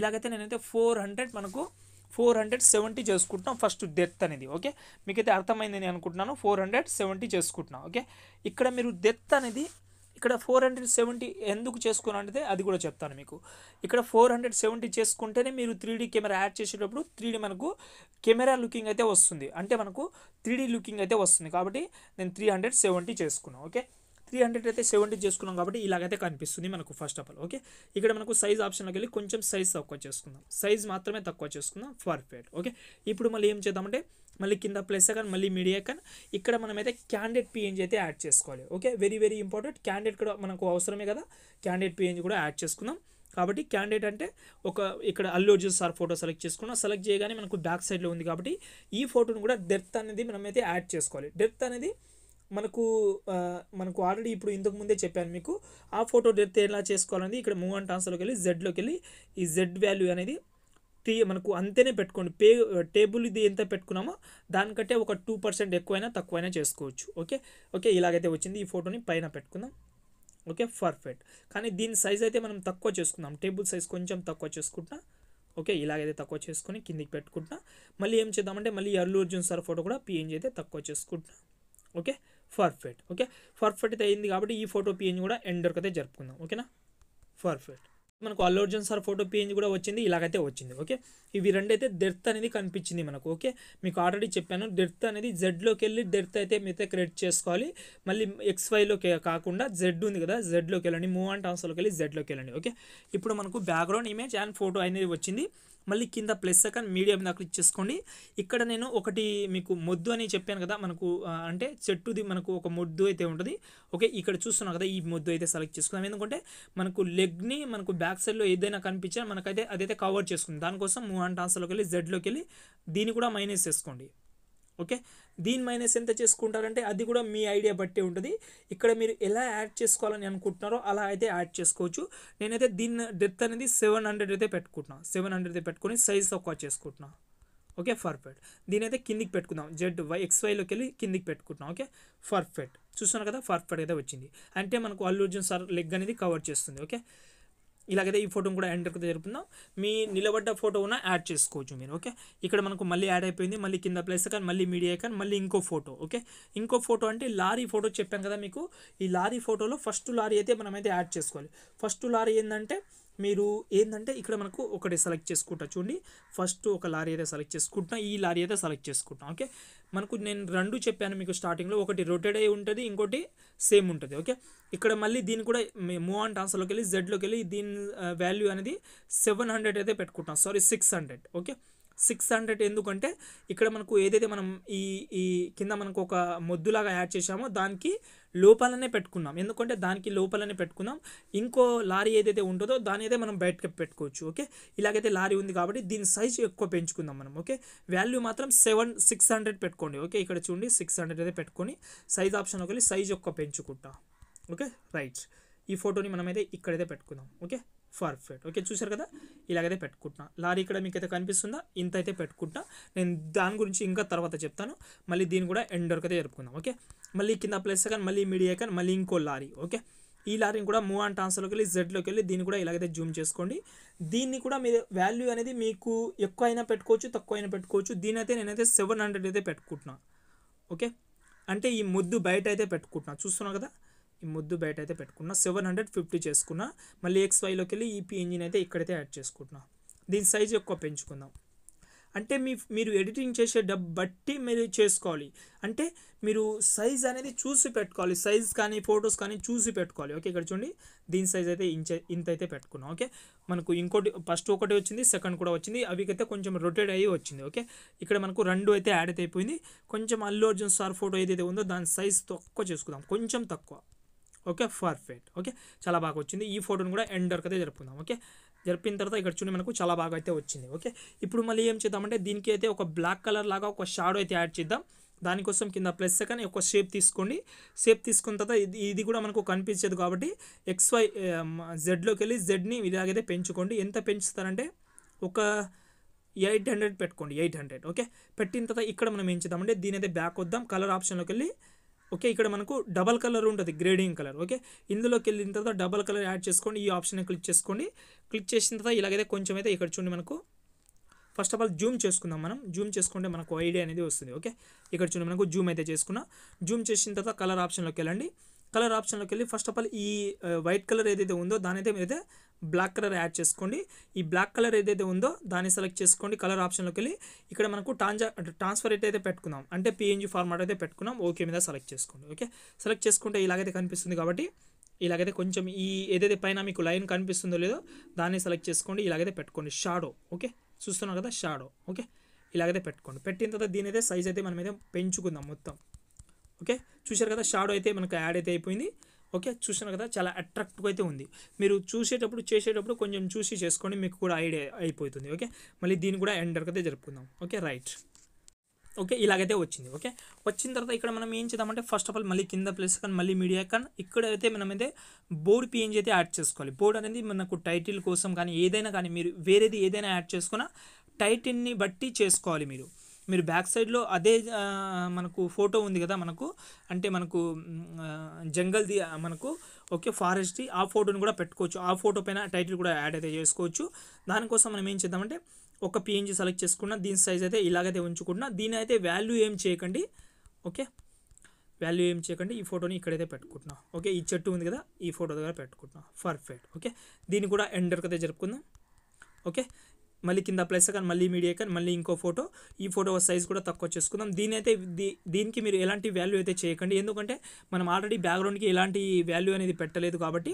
ఇలాగైతే నేనైతే ఫోర్ హండ్రెడ్ మనకు ఫోర్ హండ్రెడ్ సెవెంటీ చేసుకుంటున్నాం ఫస్ట్ డెత్ అనేది ఓకే మీకైతే అర్థమైంది నేను అనుకుంటున్నాను ఫోర్ హండ్రెడ్ సెవెంటీ చేసుకుంటున్నాం ఓకే ఇక్కడ మీరు డెత్ అనేది ఇక్కడ ఫోర్ హండ్రెడ్ సెవెంటీ ఎందుకు చేసుకున్నానంటే అది కూడా చెప్తాను మీకు ఇక్కడ ఫోర్ హండ్రెడ్ సెవెంటీ చేసుకుంటేనే మీరు త్రీ కెమెరా యాడ్ చేసేటప్పుడు త్రీ మనకు కెమెరా లుకింగ్ అయితే వస్తుంది అంటే మనకు త్రీ లుకింగ్ అయితే వస్తుంది కాబట్టి నేను త్రీ హండ్రెడ్ సెవెంటీ చేసుకున్నాను ఓకే త్రీ హండ్రెడ్ అయితే సెవెంటీ చేసుకున్నాం కాబట్టి ఇలాగైతే కనిపిస్తుంది మనకు ఫస్ట్ ఆఫ్ ఆల్ ఓకే ఇక్కడ మనకు సైజ్ ఆప్షన్లోకి వెళ్ళి కొంచెం సైజ్ తక్కువ చేసుకుందాం సైజ్ మాత్రమే తక్కువ చేసుకుందాం పర్ఫెక్ట్ ఓకే ఇప్పుడు మళ్ళీ ఏం చేద్దామంటే మళ్ళీ కింద ప్లస్ కానీ మళ్ళీ మీడియా కానీ ఇక్కడ మనమైతే క్యాండిడేట్ పిఎంజ్ అయితే యాడ్ చేసుకోవాలి okay very very important candidate కూడా మనకు అవసరమే కదా క్యాండిడేట్ పిఎంజ్ కూడా యాడ్ చేసుకుందాం కాబట్టి క్యాండిడేట్ అంటే ఒక ఇక్కడ Allu Arjun sir photo select చేసుకున్నా సెలెక్ట్ చేయగానే మనకు బ్యాక్ సైడ్లో ఉంది కాబట్టి ఈ ఫోటోను కూడా డెప్త్ అనేది మనమైతే యాడ్ చేసుకోవాలి డెప్త్ అనేది మనకు మనకు ఆల్రెడీ ఇప్పుడు ఇంతకు ముందే చెప్పాను మీకు ఆ ఫోటో డెత్ ఎలా చేసుకోవాలని ఇక్కడ మూవ్ అండ్ ట్రాన్స్ఫర్లోకి వెళ్ళి జెడ్లోకి వెళ్ళి ఈ జెడ్ వాల్యూ అనేది టీ మనకు అంతేనే పెట్టుకోండి పే టేబుల్ ఇది ఎంత పెట్టుకున్నామో దానికంటే ఒక టూ పర్సెంట్ ఎక్కువైనా తక్కువైనా చేసుకోవచ్చు ఓకే ఓకే ఇలాగైతే వచ్చింది ఈ ఫోటోని పైన పెట్టుకుందాం ఓకే పర్ఫెక్ట్ కానీ దీని సైజ్ అయితే మనం తక్కువ చేసుకుందాం టేబుల్ సైజ్ కొంచెం తక్కువ చేసుకుంటున్నా ఓకే ఇలాగైతే తక్కువ చేసుకొని కిందికి పెట్టుకుంటున్నా మళ్ళీ ఏం చేద్దామంటే మళ్ళీ అల్లు అర్జున్ సార్ ఫోటో కూడా పిఎన్జీ అయితే తక్కువ చేసుకుంటున్నా ఓకే పర్ఫెక్ట్ ఓకే అయితే అయింది కాబట్టి ఈ ఫోటో పిఎన్జి కూడా ఎండ్ వరకు అయితే జరుపుకుందాం ఓకేనా పర్ఫెక్ట్ మనకు Allu Arjun sir photo PNG కూడా వచ్చింది ఇలాగైతే వచ్చింది ఓకే ఇవి రెండైతే డెర్త్ అనేది కనిపించింది మనకు ఓకే మీకు ఆల్రెడీ చెప్పాను డెర్త్ అనేది జెడ్లోకి వెళ్ళి డెర్త్ అయితే మీతో క్రియేట్ చేసుకోవాలి మళ్ళీ ఎక్స్ వైలోకి కాకుండా జెడ్ ఉంది కదా జెడ్లోకి వెళ్ళండి మూవ్ అండ్ ఆన్సర్లోకి వెళ్ళి జెడ్లోకి వెళ్ళండి ఓకే ఇప్పుడు మనకు బ్యాక్గ్రౌండ్ ఇమేజ్ అండ్ ఫోటో అనేది వచ్చింది మళ్ళీ కింద ప్లస్ సెకండ్ మీడియం దాకా క్లిక్ చేసుకోండి ఇక్కడ నేను ఒకటి మీకు మొద్దు అని చెప్పాను కదా మనకు అంటే చెట్టుది మనకు ఒక మొద్దు అయితే ఉంటుంది ఓకే ఇక్కడ చూస్తున్నాం కదా ఈ మొద్దు అయితే సెలెక్ట్ చేసుకుందాం ఎందుకంటే మనకు లెగ్ని మనకు బ్యాక్ సైడ్లో ఏదైనా కనిపించినా మనకైతే అదైతే కవర్ చేసుకుంది దానికోసం మూవ్ అండ్ ట్రాన్స్లోకి వెళ్ళి జెడ్లోకి వెళ్ళి దీన్ని కూడా మైనస్ చేసుకోండి ఓకే దీని మైనస్ ఎంత చేసుకుంటారంటే అది కూడా మీ ఐడియా బట్టే ఉంటుంది ఇక్కడ మీరు ఎలా యాడ్ చేసుకోవాలని అనుకుంటున్నారో అలా అయితే యాడ్ చేసుకోవచ్చు నేనైతే దీని డెత్ అనేది సెవెన్ హండ్రెడ్ అయితే పెట్టుకుంటున్నాను సెవెన్ హండ్రెడ్ అయితే పెట్టుకుని సైజ్ తక్కువ చేసుకుంటున్నాను ఓకే ఫర్ దీని అయితే కిందికి పెట్టుకుందాం జెడ్ వై ఎక్స్ వైలోకి వెళ్ళి కిందికి పెట్టుకుంటున్నాం ఓకే పర్ఫెక్ట్ చూస్తున్నారు కదా ఫర్ఫెక్ట్ అయితే వచ్చింది అంటే మనకు అల్లు అర్జున్ సార్ లెగ్ అనేది కవర్ చేస్తుంది ఓకే ఇలాగైతే ఈ ఫోటోని కూడా ఎంటర్ జరుపుకుందాం మీ నిలబడ్డ ఫోటో ఉన్న యాడ్ చేసుకోవచ్చు మీరు ఓకే ఇక్కడ మనకు మళ్ళీ యాడ్ అయిపోయింది మళ్ళీ కింద ప్లస్ కానీ మళ్ళీ మీడియా కానీ మళ్ళీ ఇంకో ఫోటో ఓకే ఇంకో ఫోటో అంటే లారీ ఫోటో చెప్పాం కదా మీకు ఈ లారీ ఫోటోలో ఫస్ట్ లారీ అయితే మనమైతే యాడ్ చేసుకోవాలి ఫస్ట్ లారీ ఏంటంటే మీరు ఏంటంటే ఇక్కడ మనకు ఒకటి సెలెక్ట్ చేసుకుంటా చూడండి ఫస్ట్ ఒక లారీ అయితే సెలెక్ట్ చేసుకుంటున్నా ఈ లారీ అయితే సెలెక్ట్ చేసుకుంటాం ఓకే మనకు నేను రెండు చెప్పాను మీకు స్టార్టింగ్లో ఒకటి రొటేట్ అయి ఉంటుంది ఇంకోటి సేమ్ ఉంటుంది ఓకే ఇక్కడ మళ్ళీ దీన్ని కూడా మూవ్ ఆన్ ట్రాన్స్ఫర్లోకి వెళ్ళి జెడ్లోకి వెళ్ళి దీని వాల్యూ uh, అనేది సెవెన్ హండ్రెడ్ అయితే పెట్టుకుంటాం sorry six hundred okay six hundred ఎందుకంటే ఇక్కడ మనకు ఏదైతే మనం ఈ ఈ కింద మనకు ఒక మొద్దులాగా యాడ్ చేసామో దానికి లోపలనే పెట్టుకున్నాం ఎందుకంటే దానికి లోపలనే పెట్టుకున్నాం ఇంకో లారీ ఏదైతే ఉంటుందో దాని అయితే మనం బయటకి పెట్టుకోవచ్చు ఓకే ఇలాగైతే లారీ ఉంది కాబట్టి దీని సైజు ఎక్కువ పెంచుకుందాం మనం ఓకే వాల్యూ మాత్రం సెవెన్ సిక్స్ హండ్రెడ్ పెట్టుకోండి ఓకే ఇక్కడ చూడండి సిక్స్ హండ్రెడ్ అయితే పెట్టుకొని సైజ్ ఆప్షన్ ఒకటి సైజ్ ఎక్కువ పెంచుకుంటా ఓకే రైట్ ఈ ఫోటోని మనమైతే ఇక్కడైతే పెట్టుకుందాం ఓకే పర్ఫెక్ట్ ఓకే చూసారు కదా ఇలాగైతే పెట్టుకుంటున్నా లారీ ఇక్కడ మీకైతే కనిపిస్తుందా ఇంత అయితే పెట్టుకుంటా నేను దాని గురించి ఇంకా తర్వాత చెప్తాను మళ్ళీ దీన్ని కూడా ఎండ్ వరకు అయితే జరుపుకుందాం ఓకే మళ్ళీ కింద ప్లస్ కానీ మళ్ళీ మీడియా కానీ మళ్ళీ ఇంకో లారీ ఓకే ఈ లారీని కూడా మూవ్ అండ్ ట్రాన్స్ఫర్లోకి వెళ్ళి జెడ్లోకి వెళ్ళి దీన్ని కూడా ఇలాగైతే జూమ్ చేసుకోండి దీన్ని కూడా మీరు వాల్యూ అనేది మీకు ఎక్కువ అయినా పెట్టుకోవచ్చు తక్కువ అయినా పెట్టుకోవచ్చు దీని అయితే నేనైతే సెవెన్ హండ్రెడ్ అయితే పెట్టుకుంటున్నా ఓకే అంటే ఈ ముద్దు బయట అయితే పెట్టుకుంటున్నాను చూస్తున్నాను కదా ఈ ముద్దు బయట అయితే పెట్టుకున్నా సెవెన్ హండ్రెడ్ ఫిఫ్టీ చేసుకున్నా మళ్ళీ ఎక్స్ వైలోకి వెళ్ళి ఈపీ e ఇంజిన్ అయితే ఇక్కడైతే యాడ్ చేసుకుంటున్నా దీని సైజ్ ఎక్కువ పెంచుకుందాం అంటే మీ మీరు ఎడిటింగ్ చేసే డబ్ బట్టి మీరు చేసుకోవాలి అంటే మీరు సైజ్ అనేది చూసి పెట్టుకోవాలి సైజ్ కానీ ఫొటోస్ కానీ చూసి పెట్టుకోవాలి ఓకే ఇక్కడ చూడండి దీని సైజ్ అయితే ఇంచ ఇంత అయితే పెట్టుకున్నాం ఓకే మనకు ఇంకోటి ఫస్ట్ ఒకటి వచ్చింది సెకండ్ కూడా వచ్చింది అవి అయితే కొంచెం రొటేట్ అయ్యి వచ్చింది ఓకే ఇక్కడ మనకు రెండు అయితే యాడ్ అయిపోయింది కొంచెం అల్లు అర్జున్ సార్ ఫోటో ఏదైతే ఉందో దాని సైజ్ తక్కువ చేసుకుందాం కొంచెం తక్కువ ఓకే పర్ఫెక్ట్ ఓకే చాలా బాగా వచ్చింది ఈ ఫోటోని కూడా ఎండ్ వరకు అయితే జరుపుకుందాం ఓకే జరిపిన తర్వాత ఇక్కడ చూడండి మనకు చాలా బాగా అయితే వచ్చింది ఓకే ఇప్పుడు మళ్ళీ ఏం చేద్దామంటే దీనికి అయితే ఒక బ్లాక్ కలర్ లాగా ఒక షాడో అయితే యాడ్ చేద్దాం దానికోసం కింద ప్లస్ కానీ ఒక షేప్ తీసుకోండి షేప్ తీసుకున్న తర్వాత ఇది కూడా మనకు కనిపించదు కాబట్టి ఎక్స్వై జెడ్లోకి um, వెళ్ళి జెడ్ని ఇలాగైతే పెంచుకోండి ఎంత పెంచుతారంటే ఒక ఎయిట్ హండ్రెడ్ పెట్టుకోండి ఎయిట్ హండ్రెడ్ ఓకే పెట్టిన తర్వాత ఇక్కడ మనం ఏం చేద్దామంటే దీని అయితే బ్యాక్ వద్దాం కలర్ ఆప్షన్లోకి వెళ్ళి ఓకే ఇక్కడ మనకు డబల్ కలర్ ఉంటుంది గ్రేడింగ్ కలర్ ఓకే ఇందులోకి వెళ్ళిన తర్వాత డబల్ కలర్ యాడ్ చేసుకోండి ఈ ఆప్షన్ క్లిక్ చేసుకోండి క్లిక్ చేసిన తర్వాత ఇలాగైతే కొంచెం అయితే ఇక్కడ చూడండి మనకు ఫస్ట్ ఆఫ్ ఆల్ జూమ్ చేసుకుందాం మనం జూమ్ చేసుకుంటే మనకు ఐడియా అనేది వస్తుంది ఓకే ఇక్కడ చూడండి మనకు జూమ్ అయితే చేసుకున్నా జూమ్ చేసిన తర్వాత కలర్ ఆప్షన్లోకి వెళ్ళండి కలర్ ఆప్షన్లోకి వెళ్ళి ఫస్ట్ ఆఫ్ ఆల్ ఈ వైట్ కలర్ ఏదైతే ఉందో దానైతే మీరైతే బ్లాక్ కలర్ యాడ్ చేసుకోండి ఈ బ్లాక్ కలర్ ఏదైతే ఉందో దాన్ని సెలెక్ట్ చేసుకోండి కలర్ ఆప్షన్లోకి వెళ్ళి ఇక్కడ మనకు ట్రాన్జా ట్రాన్స్ఫర్ రేట్ అయితే పెట్టుకుందాం అంటే పిఎన్జీ ఫార్మాట్ అయితే పెట్టుకున్నాం ఓకే మీద సెలెక్ట్ చేసుకోండి ఓకే సెలెక్ట్ చేసుకుంటే ఇలాగైతే కనిపిస్తుంది కాబట్టి ఇలాగైతే కొంచెం ఈ ఏదైతే పైన మీకు లైన్ కనిపిస్తుందో లేదో దాన్ని సెలెక్ట్ చేసుకోండి ఇలాగైతే పెట్టుకోండి షాడో ఓకే చూస్తున్నాం కదా షాడో ఓకే ఇలాగైతే పెట్టుకోండి పెట్టిన తర్వాత దీని అయితే సైజ్ అయితే మనం అయితే పెంచుకుందాం మొత్తం ఓకే చూశారు కదా షాడో అయితే మనకు యాడ్ అయితే అయిపోయింది ఓకే చూసినారు కదా చాలా అట్రాక్టివ్ అయితే ఉంది మీరు చూసేటప్పుడు చేసేటప్పుడు కొంచెం చూసి చేసుకొని మీకు కూడా ఐడియా అయిపోతుంది ఓకే మళ్ళీ దీన్ని కూడా ఎండర్ అయితే జరుపుకుందాం ఓకే రైట్ ఓకే ఇలాగైతే వచ్చింది ఓకే వచ్చిన తర్వాత ఇక్కడ మనం ఏం చేద్దామంటే ఫస్ట్ ఆఫ్ ఆల్ మళ్ళీ కింద ప్లేస్ కానీ మళ్ళీ మీడియా కానీ ఇక్కడ మనం అయితే బోర్డు పిఎన్జీ అయితే యాడ్ చేసుకోవాలి బోర్డ్ అనేది మనకు టైటిల్ కోసం కానీ ఏదైనా కానీ మీరు వేరేది ఏదైనా యాడ్ చేసుకున్నా టైటిల్ని బట్టి చేసుకోవాలి మీరు మీరు బ్యాక్ సైడ్లో అదే మనకు ఫోటో ఉంది కదా మనకు అంటే మనకు జంగల్ది మనకు ఓకే ఫారెస్ట్ ఆ ఫోటోని కూడా పెట్టుకోవచ్చు ఆ ఫోటో పైన టైటిల్ కూడా యాడ్ అయితే చేసుకోవచ్చు దానికోసం మనం ఏం చేద్దామంటే ఒక పిఎన్జీ సెలెక్ట్ చేసుకున్నా దీని సైజ్ అయితే ఇలాగైతే ఉంచుకుంటున్నా దీని అయితే వాల్యూ ఏం చేయకండి ఓకే వాల్యూ ఏం చేయకండి ఈ ఫోటోని ఇక్కడైతే పెట్టుకుంటున్నా ఓకే ఈ చెట్టు ఉంది కదా ఈ ఫోటో దగ్గర పెట్టుకుంటున్నా పర్ఫెక్ట్ ఓకే దీన్ని కూడా ఎండర్కి అయితే జరుపుకుందాం ఓకే మళ్ళీ కింద ప్లస్ కానీ మళ్ళీ మీడియా కానీ మళ్ళీ ఇంకో ఫోటో ఈ ఫోటో సైజ్ కూడా తక్కువ చేసుకుందాం దీని అయితే దీనికి మీరు ఎలాంటి వాల్యూ అయితే చేయకండి ఎందుకంటే మనం ఆల్రెడీ బ్యాక్గ్రౌండ్కి ఎలాంటి వాల్యూ అనేది పెట్టలేదు కాబట్టి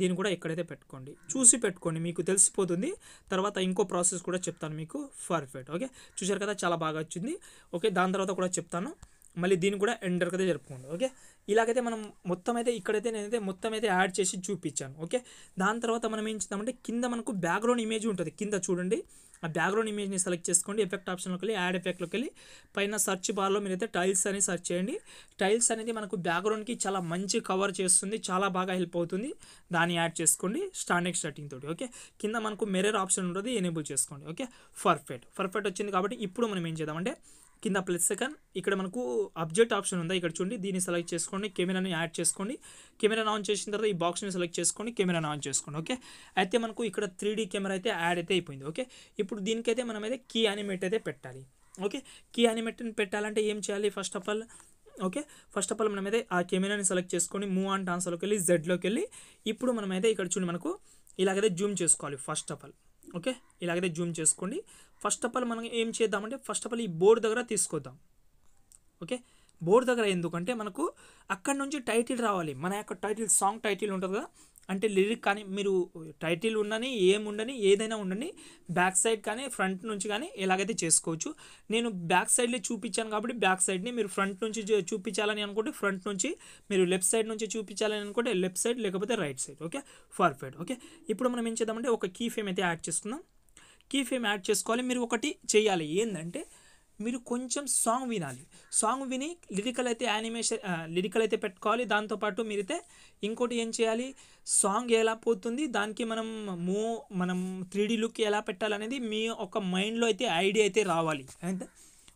దీన్ని కూడా ఎక్కడైతే పెట్టుకోండి చూసి పెట్టుకోండి మీకు తెలిసిపోతుంది తర్వాత ఇంకో ప్రాసెస్ కూడా చెప్తాను మీకు ఫర్ఫెక్ట్ ఓకే చూసారు కదా చాలా బాగా వచ్చింది ఓకే దాని తర్వాత కూడా చెప్తాను మళ్ళీ దీన్ని కూడా ఎండర్ అయితే జరుపుకోండి ఓకే ఇలాగైతే మనం మొత్తం అయితే ఇక్కడైతే నేనైతే మొత్తం అయితే యాడ్ చేసి చూపించాను ఓకే దాని తర్వాత మనం ఏం చేద్దామంటే కింద మనకు బ్యాక్గ్రౌండ్ ఇమేజ్ ఉంటుంది కింద చూడండి ఆ బ్యాక్గ్రౌండ్ ఇమేజ్ని సెలెక్ట్ చేసుకోండి ఎఫెక్ట్ ఆప్షన్లోకి వెళ్ళి యాడ్ ఎఫెక్ట్లోకి వెళ్ళి పైన సర్చ్ బార్లో మీరైతే టైల్స్ అని సెర్చ్ చేయండి టైల్స్ అనేది మనకు బ్యాక్గ్రౌండ్కి చాలా మంచి కవర్ చేస్తుంది చాలా బాగా హెల్ప్ అవుతుంది దాన్ని యాడ్ చేసుకోండి స్టాండర్డ్ స్టార్టింగ్ తోటి ఓకే కింద మనకు మెరర్ ఆప్షన్ ఉంటుంది ఎనేబుల్ చేసుకోండి ఓకే పర్ఫెక్ట్ పర్ఫెక్ట్ వచ్చింది కాబట్టి ఇప్పుడు మనం ఏం చేద్దామంటే కింద ప్లస్ సెకండ్ ఇక్కడ మనకు అబ్జెక్ట్ ఆప్షన్ ఉందా ఇక్కడ చూడండి దీన్ని సెలెక్ట్ చేసుకోండి కెమెరాని యాడ్ చేసుకోండి కెమెరాని ఆన్ చేసిన తర్వాత ఈ బాక్స్ని సెలెక్ట్ చేసుకోండి కెమెరాని ఆన్ చేసుకోండి ఓకే అయితే మనకు ఇక్కడ త్రీ కెమెరా అయితే యాడ్ అయితే అయిపోయింది ఓకే ఇప్పుడు దీనికైతే మనం అయితే కీ యానిమేట్ అయితే పెట్టాలి ఓకే కీ యానిమేట్ని పెట్టాలంటే ఏం చేయాలి first of all okay first of all మనమైతే ఆ కెమెరాని సెలెక్ట్ చేసుకొని మూవ్ అండ్ ఆన్సర్లోకి వెళ్ళి జెడ్లోకి వెళ్ళి ఇప్పుడు మనమైతే ఇక్కడ చూడండి మనకు ఇలాగైతే జూమ్ చేసుకోవాలి ఫస్ట్ ఆఫ్ ఆల్ ఓకే ఇలాగైతే జూమ్ చేసుకోండి ఫస్ట్ ఆఫ్ ఆల్ మనం ఏం చేద్దామంటే ఫస్ట్ ఆఫ్ ఆల్ ఈ బోర్డు దగ్గర తీసుకొద్దాం ఓకే బోర్డు దగ్గర ఎందుకంటే మనకు అక్కడ నుంచి టైటిల్ రావాలి మన యొక్క టైటిల్ సాంగ్ టైటిల్ ఉంటుంది కదా అంటే లిరిక్ కానీ మీరు టైటిల్ ఉండని ఏముండని ఏదైనా ఉండని బ్యాక్ సైడ్ కానీ ఫ్రంట్ నుంచి కానీ ఎలాగైతే చేసుకోవచ్చు నేను బ్యాక్ సైడ్లో చూపించాను కాబట్టి బ్యాక్ సైడ్ని మీరు ఫ్రంట్ నుంచి చూపించాలని అనుకుంటే ఫ్రంట్ నుంచి మీరు లెఫ్ట్ సైడ్ నుంచి చూపించాలని అనుకుంటే లెఫ్ట్ సైడ్ లేకపోతే right side okay perfect okay ఇప్పుడు మనం ఏం చేద్దామంటే ఒక కీ ఫేమ్ అయితే యాడ్ చేసుకుందాం కీ ఫేమ్ యాడ్ చేసుకోవాలి మీరు ఒకటి చేయాలి ఏంటంటే మీరు కొంచెం సాంగ్ వినాలి సాంగ్ విని లిరికల్ అయితే యానిమేషన్ లిరికల్ అయితే పెట్టుకోవాలి దాంతోపాటు మీరైతే ఇంకోటి ఏం చేయాలి సాంగ్ ఎలా పోతుంది దానికి మనం మూ మనం త్రీడీ లుక్ ఎలా పెట్టాలనేది మీ ఒక మైండ్లో అయితే ఐడియా అయితే రావాలి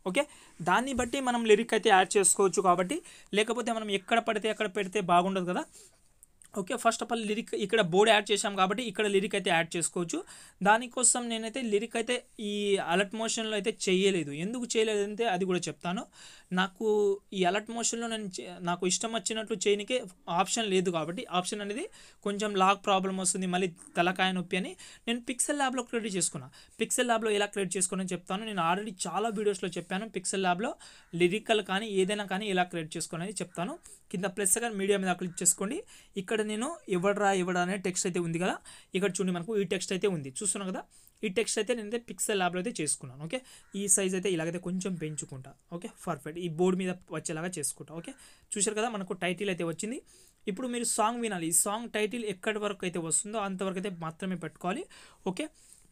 ఓకే దాన్ని బట్టి మనం లిరిక్ అయితే యాడ్ చేసుకోవచ్చు కాబట్టి లేకపోతే మనం ఎక్కడ పడితే ఎక్కడ పెడితే బాగుండదు కదా okay first of all lyric ఇక్కడ బోర్డ్ యాడ్ చేశాం కాబట్టి ఇక్కడ లిరిక్ అయితే యాడ్ చేసుకోవచ్చు దానికోసం నేనైతే లిరిక్ అయితే ఈ అలర్ట్ మోషన్లో అయితే చేయలేదు ఎందుకు చేయలేదంటే అది కూడా చెప్తాను నాకు ఈ అలర్ట్ మోషన్లో నేను నాకు ఇష్టం వచ్చినట్లు చేయనికే ఆప్షన్ లేదు కాబట్టి ఆప్షన్ అనేది కొంచెం లాగ్ ప్రాబ్లం వస్తుంది మళ్ళీ తలకాయ నొప్పి అని నేను పిక్సెల్ ల్యాబ్లో క్రియేట్ చేసుకున్నా పిక్సెల్ ల్యాబ్లో ఎలా క్రియేట్ చేసుకోనని చెప్తాను నేను ఆల్రెడీ చాలా వీడియోస్లో చెప్పాను పిక్సెల్ ల్యాబ్లో లిరికల్ కానీ ఏదైనా కానీ ఎలా క్రియేట్ చేసుకోవాలని చెప్తాను కింద ప్లస్ కానీ మీడియా మీద క్లిక్ చేసుకోండి ఇక్కడ నేను ఇవ్వడరా ఇవ్వడా అనే టెక్స్ట్ అయితే ఉంది కదా ఇక్కడ చూడండి మనకు ఈ టెక్స్ట్ అయితే ఉంది చూస్తున్నాను కదా ఈ టెక్స్ట్ అయితే నేను అయితే పిక్సెల్ ల్యాబ్లో అయితే చేసుకున్నాను ఓకే ఈ సైజ్ అయితే ఇలాగైతే కొంచెం పెంచుకుంటా ఓకే పర్ఫెక్ట్ ఈ బోర్డు మీద వచ్చేలాగా చేసుకుంటా ఓకే చూశారు కదా మనకు టైటిల్ అయితే వచ్చింది ఇప్పుడు మీరు సాంగ్ వినాలి ఈ సాంగ్ టైటిల్ ఎక్కడి వరకు అయితే వస్తుందో అంతవరకు అయితే మాత్రమే పెట్టుకోవాలి ఓకే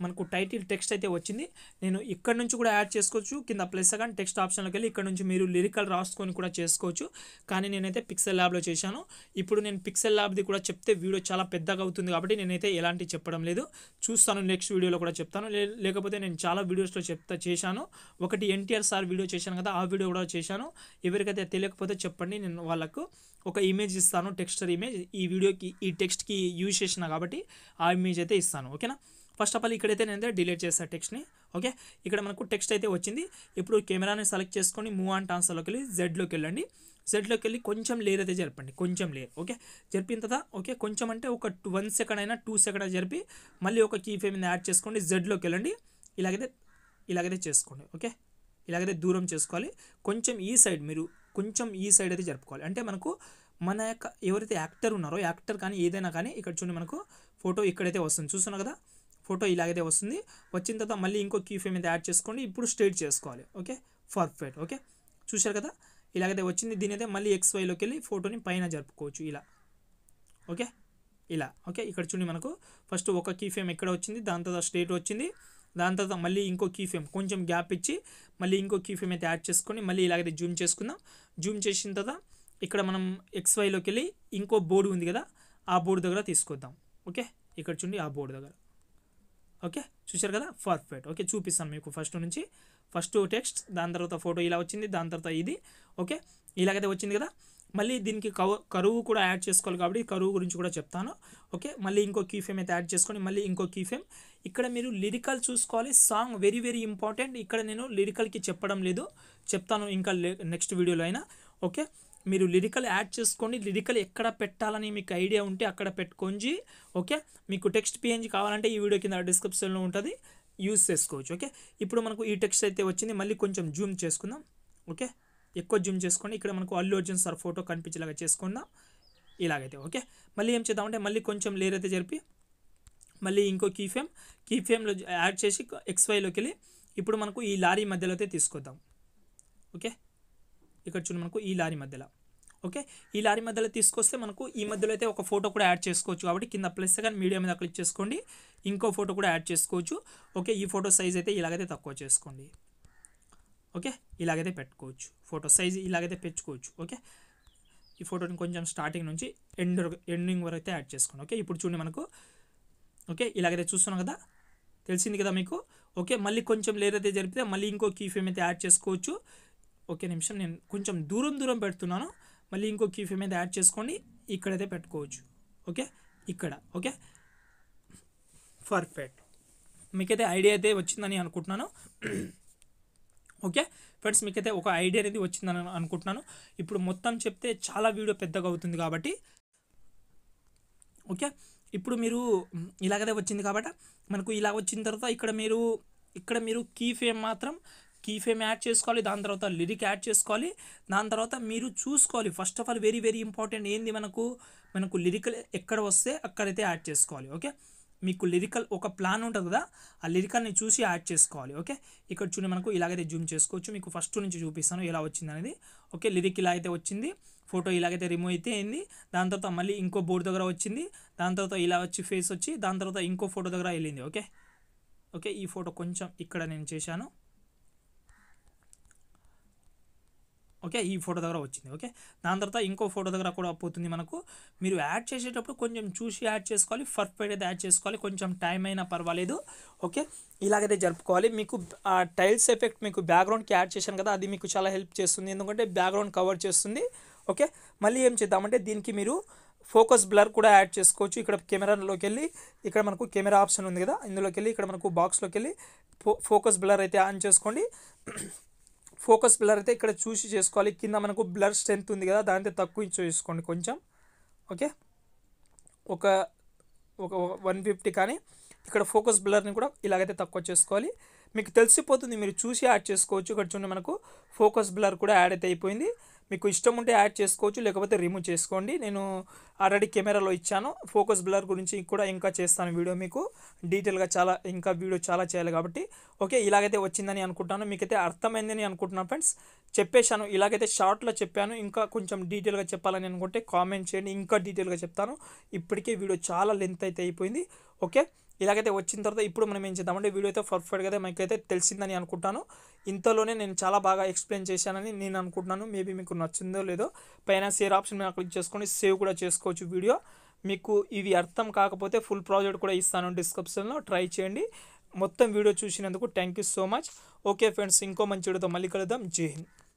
మనకు టైటిల్ టెక్స్ట్ అయితే వచ్చింది నేను ఇక్కడ నుంచి కూడా యాడ్ చేసుకోవచ్చు కింద ప్లస్ కానీ టెక్స్ట్ ఆప్షన్లోకి వెళ్ళి ఇక్కడ నుంచి మీరు లిరికల్ రాసుకొని కూడా చేసుకోవచ్చు కానీ నేనైతే పిక్సెల్ ల్యాబ్లో చేశాను ఇప్పుడు నేను పిక్సెల్ ల్యాబ్ది కూడా చెప్తే వీడియో చాలా పెద్దగా అవుతుంది కాబట్టి నేనైతే ఎలాంటి చెప్పడం లేదు చూస్తాను నెక్స్ట్ వీడియోలో కూడా చెప్తాను లేకపోతే నేను చాలా వీడియోస్లో చెప్తా చేశాను ఒకటి ఎన్టీఆర్ సార్ వీడియో చేశాను కదా ఆ వీడియో కూడా చేశాను ఎవరికైతే తెలియకపోతే చెప్పండి నేను వాళ్ళకు ఒక ఇమేజ్ ఇస్తాను టెక్స్టర్ ఇమేజ్ ఈ వీడియోకి ఈ టెక్స్ట్కి యూజ్ చేసిన కాబట్టి ఆ ఇమేజ్ అయితే ఇస్తాను ఓకేనా ఫస్ట్ ఆఫ్ ఆల్ ఇక్కడైతే నేను డిలీట్ చేశాను టెక్స్ట్ని ఓకే ఇక్కడ మనకు టెక్స్ట్ అయితే వచ్చింది ఇప్పుడు కెమెరాని సెలెక్ట్ చేసుకొని మూవ్ అండ్ ట్రాన్స్ఫర్లోకి వెళ్ళి జెడ్లోకి వెళ్ళండి జెడ్లోకి వెళ్ళి కొంచెం లేర్ అయితే జరపండి కొంచెం లేర్ ఓకే జరిపిన తర్వాత ఓకే కొంచెం అంటే ఒక వన్ సెకండ్ అయినా టూ సెకండ్ జరిపి మళ్ళీ ఒక కీ ఫేమ్ యాడ్ చేసుకోండి జెడ్లోకి వెళ్ళండి ఇలాగైతే ఇలాగైతే చేసుకోండి ఓకే ఇలాగైతే దూరం చేసుకోవాలి కొంచెం ఈ సైడ్ మీరు కొంచెం ఈ సైడ్ అయితే జరుపుకోవాలి అంటే మనకు మన యొక్క ఎవరైతే యాక్టర్ ఉన్నారో యాక్టర్ కానీ ఏదైనా కానీ ఇక్కడ చూడండి మనకు ఫోటో ఇక్కడైతే వస్తుంది చూస్తున్నావు కదా ఫోటో ఇలాగైతే వస్తుంది వచ్చిన తర్వాత మళ్ళీ ఇంకో కీ ఫ్రేమ్ అయితే యాడ్ చేసుకోండి ఇప్పుడు స్ట్రేట్ చేసుకోవాలి ఓకే పర్ఫెక్ట్ ఓకే చూశారు కదా ఇలాగైతే వచ్చింది దీని అయితే మళ్ళీ ఎక్స్ వైలోకి వెళ్ళి ఫోటోని పైన జరుపుకోవచ్చు ఇలా ఓకే ఇలా ఓకే ఇక్కడ చూడండి మనకు ఫస్ట్ ఒక కీ ఫ్రేమ్ ఎక్కడ వచ్చింది దాని తర్వాత స్ట్రేట్ వచ్చింది దాని తర్వాత మళ్ళీ ఇంకో కీ ఫ్రేమ్ కొంచెం గ్యాప్ ఇచ్చి మళ్ళీ ఇంకో కీ ఫ్రేమ్ అయితే యాడ్ చేసుకొని మళ్ళీ ఇలాగైతే జూమ్ చేసుకుందాం జూమ్ చేసిన తర్వాత ఇక్కడ మనం ఎక్స్వైలోకి వెళ్ళి ఇంకో బోర్డు ఉంది కదా ఆ బోర్డు దగ్గర తీసుకొద్దాం ఓకే ఇక్కడ చూడండి ఆ బోర్డు దగ్గర ఓకే చూశారు కదా పర్ఫెక్ట్ ఓకే చూపిస్తాను మీకు ఫస్ట్ నుంచి ఫస్ట్ టెక్స్ట్ దాని తర్వాత ఫోటో ఇలా వచ్చింది దాని తర్వాత ఇది ఓకే ఇలాగైతే వచ్చింది కదా మళ్ళీ దీనికి కరువు కూడా యాడ్ చేసుకోవాలి కాబట్టి కరువు గురించి కూడా చెప్తాను ఓకే మళ్ళీ ఇంకో కీ ఫేమ్ అయితే యాడ్ చేసుకొని మళ్ళీ ఇంకో కీ ఫేమ్ ఇక్కడ మీరు లిరికల్ చూసుకోవాలి సాంగ్ వెరీ వెరీ ఇంపార్టెంట్ ఇక్కడ నేను లిరికల్కి చెప్పడం లేదు చెప్తాను ఇంకా నెక్స్ట్ వీడియోలో అయినా ఓకే మీరు లిరికల్ యాడ్ చేసుకోండి లిరికల్ ఎక్కడ పెట్టాలని మీకు ఐడియా ఉంటే అక్కడ పెట్టుకొని ఓకే మీకు టెక్స్ట్ పిఎన్జీ కావాలంటే ఈ వీడియో కింద డిస్క్రిప్షన్లో ఉంటుంది యూస్ చేసుకోవచ్చు ఓకే ఇప్పుడు మనకు ఈ టెక్స్ట్ అయితే వచ్చింది మళ్ళీ కొంచెం జూమ్ చేసుకుందాం ఓకే ఎక్కువ జూమ్ చేసుకోండి ఇక్కడ మనకు అల్లు అర్జున్ సార్ ఫోటో కనిపించేలాగా చేసుకుందాం ఇలాగైతే ఓకే మళ్ళీ ఏం చేద్దామంటే మళ్ళీ కొంచెం లేరైతే అయితే జరిపి మళ్ళీ ఇంకో కీఫేమ్ కీఫేమ్లో యాడ్ చేసి ఎక్స్వైలోకి వెళ్ళి ఇప్పుడు మనకు ఈ లారీ మధ్యలో అయితే తీసుకొద్దాం ఓకే ఇక్కడ చూడండి మనకు ఈ లారీ మధ్యలో ఓకే ఈ లారీ మధ్యలో తీసుకొస్తే మనకు ఈ మధ్యలో అయితే ఒక ఫోటో కూడా యాడ్ చేసుకోవచ్చు కాబట్టి కింద ప్లస్ కానీ మీడియం మీద క్లిక్ చేసుకోండి ఇంకో ఫోటో కూడా యాడ్ చేసుకోవచ్చు ఓకే ఈ ఫోటో సైజ్ అయితే ఇలాగైతే తక్కువ చేసుకోండి ఓకే ఇలాగైతే పెట్టుకోవచ్చు ఫోటో సైజ్ ఇలాగైతే పెంచుకోవచ్చు ఓకే ఈ ఫోటోని కొంచెం స్టార్టింగ్ నుంచి ఎండ్ ఎండింగ్ వరకు అయితే యాడ్ చేసుకోండి ఓకే ఇప్పుడు చూడండి మనకు ఓకే ఇలాగైతే చూస్తున్నాం కదా తెలిసింది కదా మీకు ఓకే మళ్ళీ కొంచెం లేదైతే జరిపితే మళ్ళీ ఇంకో కీ ఫేమ్ అయితే యాడ్ చేసుకోవచ్చు ఒకే నిమిషం నేను కొంచెం దూరం దూరం పెడుతున్నాను మళ్ళీ ఇంకో క్యూ ఫేమ్ యాడ్ చేసుకోండి ఇక్కడైతే పెట్టుకోవచ్చు ఓకే ఇక్కడ ఓకే పర్ఫెక్ట్ మీకైతే ఐడియా అయితే వచ్చిందని అనుకుంటున్నాను ఓకే ఫ్రెండ్స్ మీకైతే ఒక ఐడియా అనేది వచ్చిందని అనుకుంటున్నాను ఇప్పుడు మొత్తం చెప్తే చాలా వీడియో పెద్దగా అవుతుంది కాబట్టి ఓకే ఇప్పుడు మీరు ఇలాగదే వచ్చింది కాబట్టి మనకు ఇలా వచ్చిన తర్వాత ఇక్కడ మీరు ఇక్కడ మీరు కీ ఫేమ్ మాత్రం కీఫేమ్ యాడ్ చేసుకోవాలి దాని తర్వాత లిరిక్ యాడ్ చేసుకోవాలి దాని తర్వాత మీరు చూసుకోవాలి first of all very very important ఏంది మనకు మనకు లిరికల్ ఎక్కడ వస్తే అక్కడైతే యాడ్ చేసుకోవాలి ఓకే మీకు లిరికల్ ఒక ప్లాన్ ఉంటుంది కదా ఆ లిరికల్ని చూసి యాడ్ చేసుకోవాలి ఓకే ఇక్కడ చూడండి మనకు ఇలాగైతే జూమ్ చేసుకోవచ్చు మీకు ఫస్ట్ నుంచి చూపిస్తాను ఎలా వచ్చింది అనేది ఓకే లిరిక్ ఇలా అయితే వచ్చింది ఫోటో ఇలాగైతే రిమూవ్ అయితే అయింది దాని తర్వాత మళ్ళీ ఇంకో బోర్డు దగ్గర వచ్చింది దాని తర్వాత ఇలా వచ్చి ఫేస్ వచ్చి దాని తర్వాత ఇంకో ఫోటో దగ్గర వెళ్ళింది ఓకే ఓకే ఈ ఫోటో కొంచెం ఇక్కడ నేను చేశాను ఓకే ఈ ఫోటో దగ్గర వచ్చింది ఓకే దాని తర్వాత ఇంకో ఫోటో దగ్గర కూడా పోతుంది మనకు మీరు యాడ్ చేసేటప్పుడు కొంచెం చూసి యాడ్ చేసుకోవాలి పర్ఫెక్ట్ అయితే యాడ్ చేసుకోవాలి కొంచెం టైం అయినా పర్వాలేదు ఓకే ఇలాగైతే జరుపుకోవాలి మీకు ఆ టైల్స్ ఎఫెక్ట్ మీకు బ్యాక్గ్రౌండ్కి యాడ్ చేశాను కదా అది మీకు చాలా హెల్ప్ చేస్తుంది ఎందుకంటే బ్యాక్గ్రౌండ్ కవర్ చేస్తుంది ఓకే మళ్ళీ ఏం చేద్దామంటే దీనికి మీరు ఫోకస్ బ్లర్ కూడా యాడ్ చేసుకోవచ్చు ఇక్కడ కెమెరాలోకి వెళ్ళి ఇక్కడ మనకు కెమెరా ఆప్షన్ ఉంది కదా ఇందులోకి వెళ్ళి ఇక్కడ మనకు బాక్స్లోకి వెళ్ళి ఫోకస్ బ్లర్ అయితే ఆన్ చేసుకోండి ఫోకస్ బ్లర్ అయితే ఇక్కడ చూసి చేసుకోవాలి కింద మనకు బ్లర్ స్ట్రెంత్ ఉంది కదా దానితో తక్కువ ఇచ్చి కొంచెం ఓకే ఒక ఒక వన్ ఫిఫ్టీ కానీ ఇక్కడ ఫోకస్ బ్లర్ని కూడా ఇలాగైతే తక్కువ చేసుకోవాలి మీకు తెలిసిపోతుంది మీరు చూసి యాడ్ చేసుకోవచ్చు ఇక్కడ చూడండి మనకు ఫోకస్ బ్లర్ కూడా యాడ్ అయితే అయిపోయింది మీకు ఇష్టం ఉంటే యాడ్ చేసుకోవచ్చు లేకపోతే రిమూవ్ చేసుకోండి నేను ఆల్రెడీ కెమెరాలో ఇచ్చాను ఫోకస్ బ్లర్ గురించి కూడా ఇంకా చేస్తాను వీడియో మీకు డీటెయిల్గా చాలా ఇంకా వీడియో చాలా చేయాలి కాబట్టి ఓకే ఇలాగైతే వచ్చిందని అనుకుంటాను మీకైతే అర్థమైందని అనుకుంటున్నాను ఫ్రెండ్స్ చెప్పేశాను ఇలాగైతే షార్ట్లో చెప్పాను ఇంకా కొంచెం డీటెయిల్గా చెప్పాలని అనుకుంటే కామెంట్ చేయండి ఇంకా డీటెయిల్గా చెప్తాను ఇప్పటికే వీడియో చాలా లెంత్ అయితే అయిపోయింది ఓకే ఇలాగైతే వచ్చిన తర్వాత ఇప్పుడు మనం ఏం చేద్దామంటే వీడియో అయితే పర్ఫెక్ట్గా అయితే మీకు అయితే తెలిసిందని అనుకుంటాను ఇంతలోనే నేను చాలా బాగా ఎక్స్ప్లెయిన్ చేశానని నేను అనుకుంటున్నాను మేబీ మీకు నచ్చిందో లేదో పైన సేర్ ఆప్షన్ మీద క్లిక్ చేసుకొని సేవ్ కూడా చేసుకోవచ్చు వీడియో మీకు ఇవి అర్థం కాకపోతే ఫుల్ ప్రాజెక్ట్ కూడా ఇస్తాను డిస్క్రిప్షన్లో ట్రై చేయండి మొత్తం వీడియో చూసినందుకు thank you so much okay friends ఇంకో మంచి వీడియోతో మళ్ళీ కలుద్దాం జై హింద్